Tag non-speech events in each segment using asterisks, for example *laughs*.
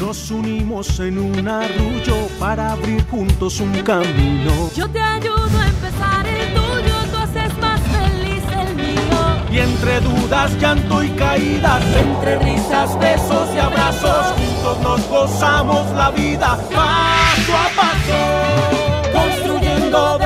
Nos unimos en un arrullo para abrir juntos un camino. Yo te ayudo a empezar el tuyo, tú haces más feliz el mío. Y entre dudas, llanto y caídas, entre risas, besos y abrazos, juntos nos gozamos la vida paso a paso, construyendo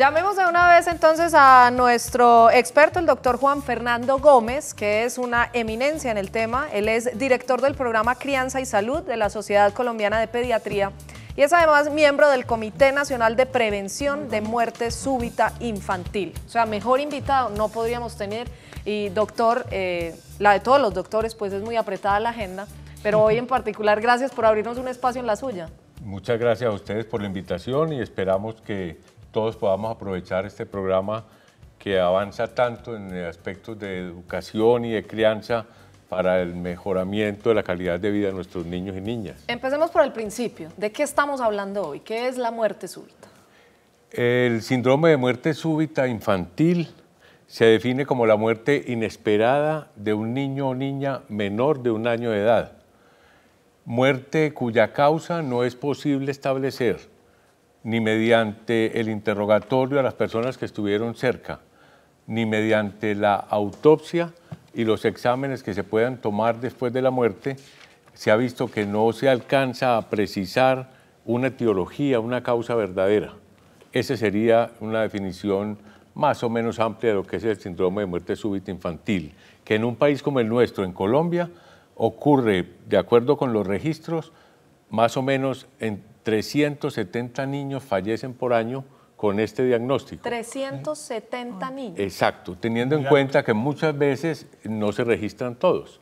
Llamemos de una vez entonces a nuestro experto, el doctor Juan Fernando Gómez, que es una eminencia en el tema. Él es director del programa Crianza y Salud de la Sociedad Colombiana de Pediatría y es además miembro del Comité Nacional de Prevención de Muerte Súbita Infantil. O sea, mejor invitado no podríamos tener. Y doctor, eh, la de todos los doctores, pues es muy apretada la agenda, pero hoy en particular gracias por abrirnos un espacio en la suya. Muchas gracias a ustedes por la invitación y esperamos que todos podamos aprovechar este programa que avanza tanto en aspectos de educación y de crianza para el mejoramiento de la calidad de vida de nuestros niños y niñas. Empecemos por el principio. ¿De qué estamos hablando hoy? ¿Qué es la muerte súbita? El síndrome de muerte súbita infantil se define como la muerte inesperada de un niño o niña menor de un año de edad. Muerte cuya causa no es posible establecer ni mediante el interrogatorio a las personas que estuvieron cerca, ni mediante la autopsia y los exámenes que se puedan tomar después de la muerte, se ha visto que no se alcanza a precisar una etiología, una causa verdadera. Esa sería una definición más o menos amplia de lo que es el síndrome de muerte súbita infantil, que en un país como el nuestro, en Colombia, ocurre, de acuerdo con los registros, más o menos en 370 niños fallecen por año con este diagnóstico. 370 ah. niños. Exacto, teniendo en cuenta que muchas veces no se registran todos.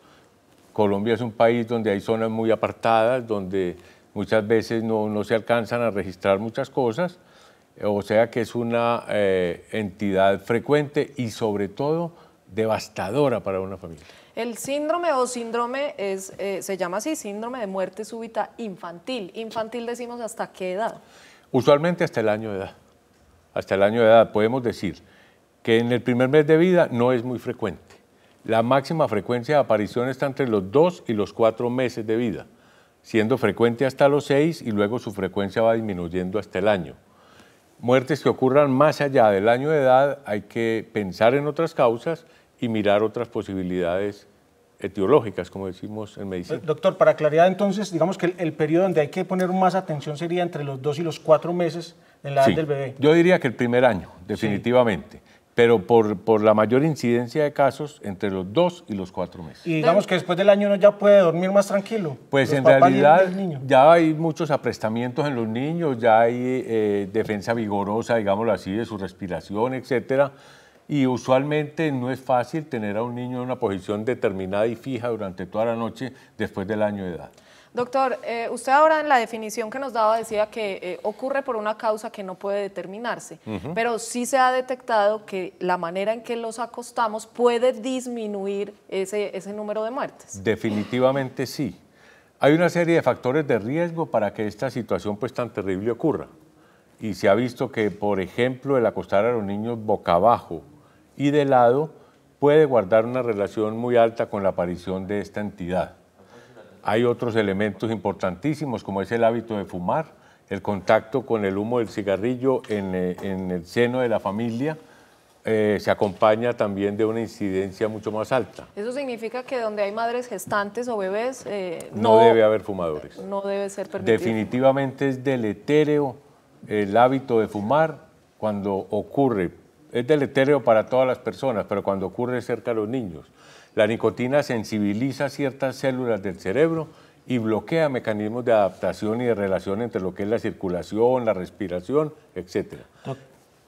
Colombia es un país donde hay zonas muy apartadas, donde muchas veces no, se alcanzan a registrar muchas cosas, o sea que es una eh, entidad frecuente y sobre todo devastadora para una familia. El síndrome o síndrome es, eh, se llama así, síndrome de muerte súbita infantil. Infantil decimos hasta qué edad. Usualmente hasta el año de edad. Hasta el año de edad podemos decir que en el primer mes de vida no es muy frecuente. La máxima frecuencia de aparición está entre los dos y los cuatro meses de vida, siendo frecuente hasta los seis y luego su frecuencia va disminuyendo hasta el año. Muertes que ocurran más allá del año de edad hay que pensar en otras causas y mirar otras posibilidades etiológicas, como decimos en medicina. Doctor, para claridad entonces, digamos que el, periodo donde hay que poner más atención sería entre los dos y los cuatro meses en la edad del bebé. Yo diría que el primer año, definitivamente. Pero por, por, la mayor incidencia de casos, entre los dos y los cuatro meses. Y digamos que después del año uno ya puede dormir más tranquilo. Pues en realidad ya hay muchos aprestamientos en los niños, ya hay eh, defensa vigorosa, digámoslo así, de su respiración, etcétera y usualmente no es fácil tener a un niño en una posición determinada y fija durante toda la noche después del año de edad. Doctor, eh, usted ahora en la definición que nos daba decía que eh, ocurre por una causa que no puede determinarse, pero sí se ha detectado que la manera en que los acostamos puede disminuir ese, ese número de muertes. Definitivamente sí. Hay una serie de factores de riesgo para que esta situación pues tan terrible ocurra. Y se ha visto que, por ejemplo, el acostar a los niños boca abajo, y de lado puede guardar una relación muy alta con la aparición de esta entidad. Hay otros elementos importantísimos como es el hábito de fumar, el contacto con el humo del cigarrillo en, eh, el seno de la familia, eh, se acompaña también de una incidencia mucho más alta. ¿Eso significa que donde hay madres gestantes o bebés... Eh, no, debe haber fumadores. No debe ser permitido. Definitivamente es deletéreo el hábito de fumar cuando ocurre es etéreo para todas las personas, pero cuando ocurre cerca de los niños. La nicotina sensibiliza ciertas células del cerebro y bloquea mecanismos de adaptación y de relación entre lo que es la circulación, la respiración, etc.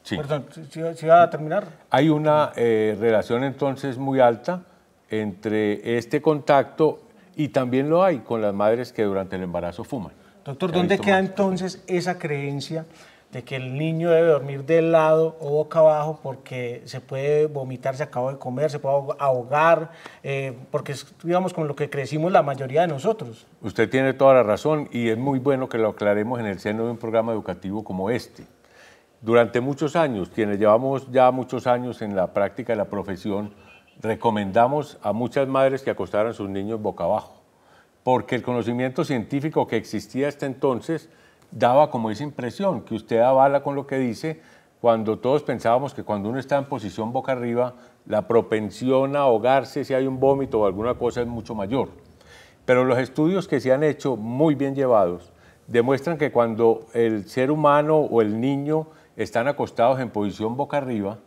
Sí. Perdón, si va a terminar? Hay una eh, relación entonces muy alta entre este contacto y también lo hay con las madres que durante el embarazo fuman. Doctor, ¿dónde queda entonces esa creencia de que el niño debe dormir de lado o boca abajo porque se puede vomitar, se acabó de comer, se puede ahogar, eh, porque es, con lo que crecimos la mayoría de nosotros. Usted tiene toda la razón y es muy bueno que lo aclaremos en el seno de un programa educativo como este. Durante muchos años, quienes llevamos ya muchos años en la práctica de la profesión, recomendamos a muchas madres que acostaran a sus niños boca abajo, porque el conocimiento científico que existía hasta entonces daba como esa impresión, que usted avala con lo que dice, cuando todos pensábamos que cuando uno está en posición boca arriba, la propensión a ahogarse si hay un vómito o alguna cosa es mucho mayor. Pero los estudios que se han hecho, muy bien llevados, demuestran que cuando el ser humano o el niño están acostados en posición boca arriba,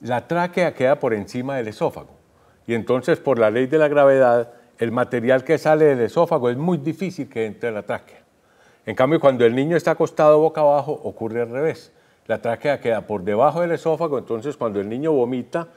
la tráquea queda por encima del esófago. Y entonces, por la ley de la gravedad, el material que sale del esófago es muy difícil que entre la tráquea. En cambio, cuando el niño está acostado boca abajo, ocurre al revés. La tráquea queda por debajo del esófago, entonces cuando el niño vomita,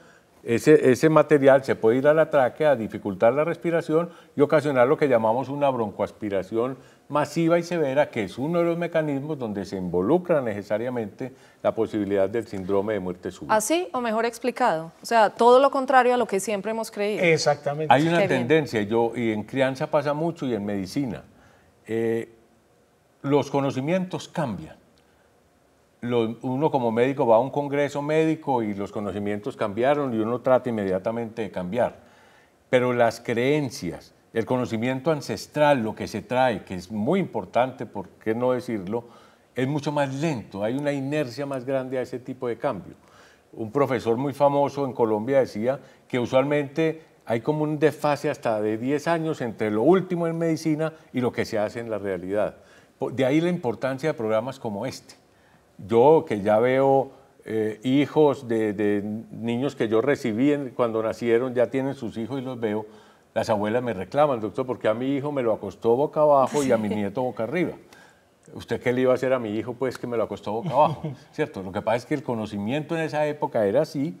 ese, ese, material se puede ir a la tráquea, dificultar la respiración y ocasionar lo que llamamos una broncoaspiración masiva y severa, que es uno de los mecanismos donde se involucra necesariamente la posibilidad del síndrome de muerte súbita. ¿Así o mejor explicado? O sea, todo lo contrario a lo que siempre hemos creído. Exactamente. Hay una tendencia, yo, y en crianza pasa mucho y en medicina. Eh, los conocimientos cambian. uno como médico va a un congreso médico y los conocimientos cambiaron y uno trata inmediatamente de cambiar. Pero las creencias, el conocimiento ancestral, lo que se trae, que es muy importante, ¿por qué no decirlo? Es mucho más lento, hay una inercia más grande a ese tipo de cambio. Un profesor muy famoso en Colombia decía que usualmente hay como un desfase hasta de 10 años entre lo último en medicina y lo que se hace en la realidad. De ahí la importancia de programas como este. Yo que ya veo eh, hijos de, niños que yo recibí cuando nacieron, ya tienen sus hijos y los veo, las abuelas me reclaman, doctor, porque a mi hijo me lo acostó boca abajo y a mi nieto boca arriba. ¿Usted qué le iba a hacer a mi hijo? Pues que me lo acostó boca abajo, *laughs* ¿cierto? Lo que pasa es que el conocimiento en esa época era así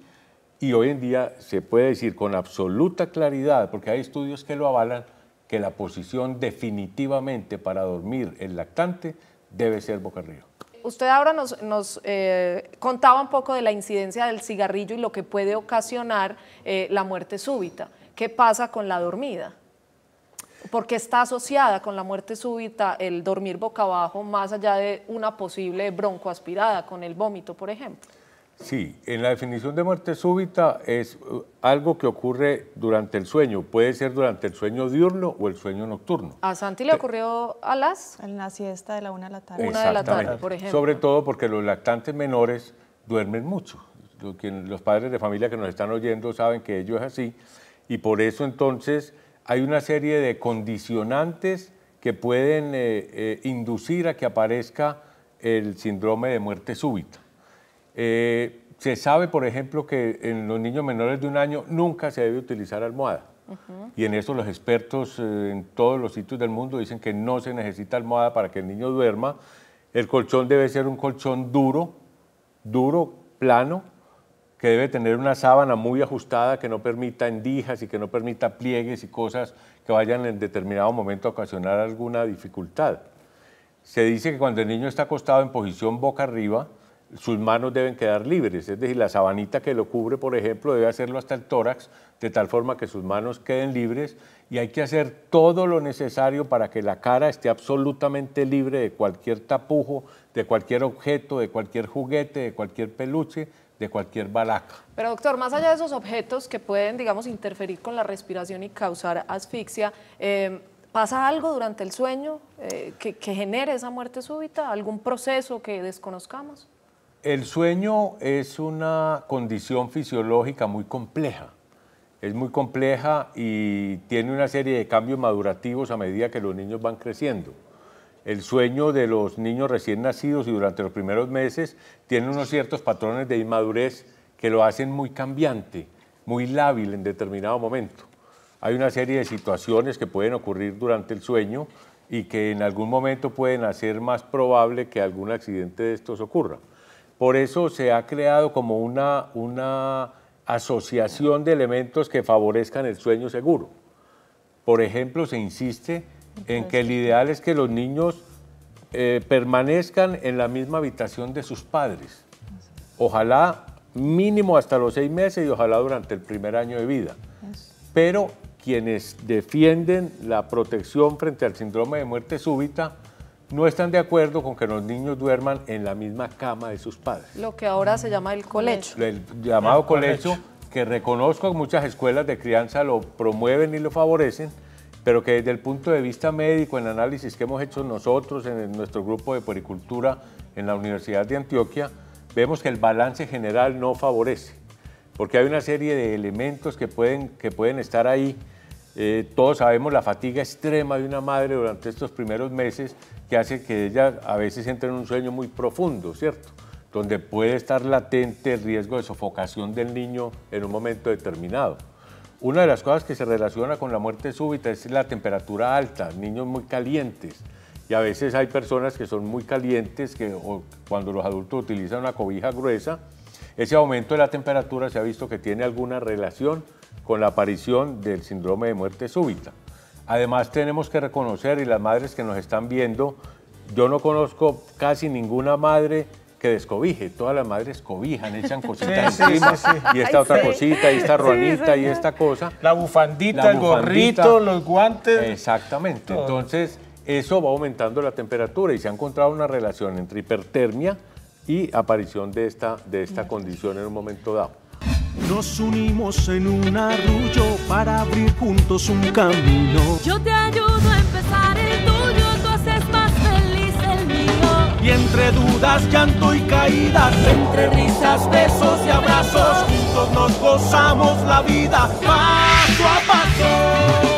y hoy en día se puede decir con absoluta claridad, porque hay estudios que lo avalan, que la posición definitivamente para dormir el lactante debe ser boca arriba. Usted ahora nos, eh, contaba un poco de la incidencia del cigarrillo y lo que puede ocasionar eh, la muerte súbita. ¿Qué pasa con la dormida? Porque está asociada con la muerte súbita el dormir boca abajo más allá de una posible broncoaspirada con el vómito, por ejemplo. Sí, en la definición de muerte súbita es eh, algo que ocurre durante el sueño, puede ser durante el sueño diurno o el sueño nocturno. A Santi le ocurrió a las... En la siesta de la una de la tarde. Una de la tarde, por ejemplo. Sobre todo porque los lactantes menores duermen mucho. Los padres de familia que nos están oyendo saben que ello es así y por eso entonces hay una serie de condicionantes que pueden eh, eh, inducir a que aparezca el síndrome de muerte súbita. Eh, se sabe, por ejemplo, que en los niños menores de un año nunca se debe utilizar almohada. Y en eso los expertos eh, en todos los sitios del mundo dicen que no se necesita almohada para que el niño duerma. El colchón debe ser un colchón duro, duro, plano, que debe tener una sábana muy ajustada que no permita endijas y que no permita pliegues y cosas que vayan en determinado momento a ocasionar alguna dificultad. Se dice que cuando el niño está acostado en posición boca arriba, sus manos deben quedar libres, es decir, la sabanita que lo cubre, por ejemplo, debe hacerlo hasta el tórax, de tal forma que sus manos queden libres y hay que hacer todo lo necesario para que la cara esté absolutamente libre de cualquier tapujo, de cualquier objeto, de cualquier juguete, de cualquier peluche, de cualquier balaca. Pero doctor, más allá de esos objetos que pueden, digamos, interferir con la respiración y causar asfixia, em, ¿Pasa algo durante el sueño eh, que genere esa muerte súbita? ¿Algún proceso que desconozcamos? El sueño es una condición fisiológica muy compleja. Es muy compleja y tiene una serie de cambios madurativos a medida que los niños van creciendo. El sueño de los niños recién nacidos y durante los primeros meses tiene unos ciertos patrones de inmadurez que lo hacen muy cambiante, muy lábil en determinado momento. Hay una serie de situaciones que pueden ocurrir durante el sueño y que en algún momento pueden hacer más probable que algún accidente de estos ocurra. Por eso se ha creado como una, asociación de elementos que favorezcan el sueño seguro. Por ejemplo, se insiste en que el ideal es que los niños eh, permanezcan en la misma habitación de sus padres. Ojalá mínimo hasta los seis meses y ojalá durante el primer año de vida. Pero quienes defienden la protección frente al síndrome de muerte súbita no están de acuerdo con que los niños duerman en la misma cama de sus padres. Lo que ahora se llama el colecho. El llamado colecho, que reconozco que muchas escuelas de crianza lo promueven y lo favorecen, pero que desde el punto de vista médico, en análisis que hemos hecho nosotros en nuestro grupo de puericultura en la Universidad de Antioquia, vemos que el balance general no favorece, porque hay una serie de elementos que pueden, que pueden estar ahí eh, todos sabemos la fatiga extrema de una madre durante estos primeros meses que hace que ella a veces entre en un sueño muy profundo, ¿cierto? Donde puede estar latente el riesgo de sofocación del niño en un momento determinado. Una de las cosas que se relaciona con la muerte súbita es la temperatura alta, niños muy calientes. Y a veces hay personas que son muy calientes, que cuando los adultos utilizan una cobija gruesa, ese aumento de la temperatura se ha visto que tiene alguna relación con la aparición del síndrome de muerte súbita. Además tenemos que reconocer, y las madres que nos están viendo, yo no conozco casi ninguna madre que descobije, todas las madres cobijan, echan *laughs* cositas encima, y esta otra cosita, y esta ruanita, y esta cosa. La bufandita, el gorrito, los guantes. Exactamente, entonces eso va aumentando la temperatura y se ha encontrado una relación entre hipertermia y aparición de esta, de esta condición en un momento dado. Nos unimos en un arrullo para abrir juntos un camino. Yo te ayudo a empezar el tuyo, tú haces más feliz el mío. Y entre dudas, llanto y caídas, entre risas, besos y abrazos, juntos nos gozamos la vida paso a paso.